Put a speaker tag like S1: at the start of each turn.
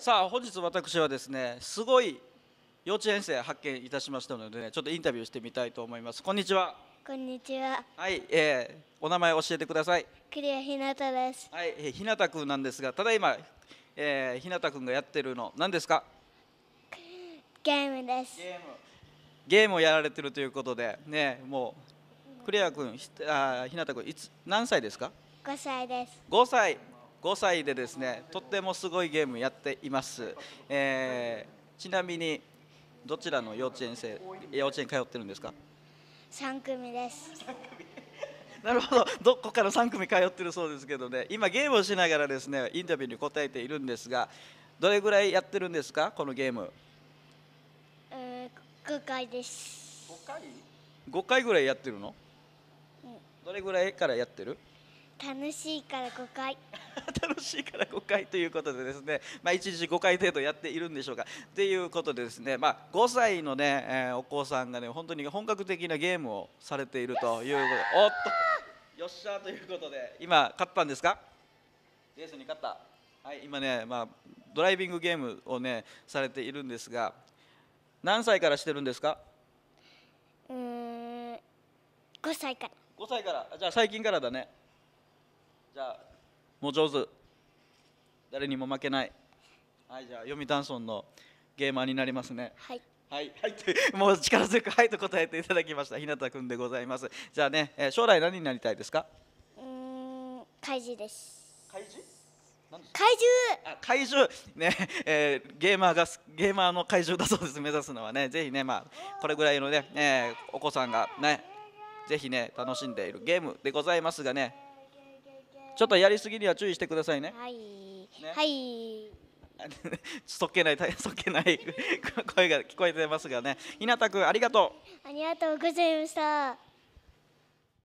S1: さあ本日私はですねすごい幼稚園生発見いたしましたので、ね、ちょっとインタビューしてみたいと思いますこんにちはこんにちははい、えー、お名前教えてくださいクリアひなたですはい、えー、ひなたくんなんですがただいま、えー、ひなたくんがやってるの何ですかゲームですゲームゲームをやられてるということでねもうクリアくんひあひなたくんいつ何歳ですか5歳です5歳5歳でですねとってもすごいゲームやっています、えー、ちなみにどちらの幼稚園生幼稚園通ってるんですか3組です なるほどどこから3組通ってるそうですけどね今ゲームをしながらですねインタビューに答えているんですがどれぐらいやってるんですかこのゲームうん5回です5回5回ぐらいやってるの、うん、どれぐらいからやってる楽しいから5回 楽しいから5回ということでですね、まあ、1日5回程度やっているんでしょうかということでですね、まあ、5歳のね、えー、お子さんがね本当に本格的なゲームをされているということおっとよっしゃーということで今勝ったんですかレースに勝ったはい今ね、まあ、ドライビングゲームをねされているんですが何歳からしてるんですかうん5歳から5歳からじゃあ最近からだねじゃあもう上手誰にも負けないはいじゃあ読谷村のゲーマーになりますねはいはいはいもう力強く「はい」と答えていただきました日向君でございますじゃあね、えー、将来何になりたいですかうん怪獣です怪獣怪獣あ怪獣ね、えー、ゲーマーがゲーマーの怪獣だそうです目指すのはねぜひねまあこれぐらいのね、えー、お子さんがねぜひね楽しんでいるゲームでございますがねちょっとやりすぎには注意してくださいね。はい。ね、はい。そっけない、そけない 声が聞こえてますがね。ひなたくん、ありがとう。ありがとうございました。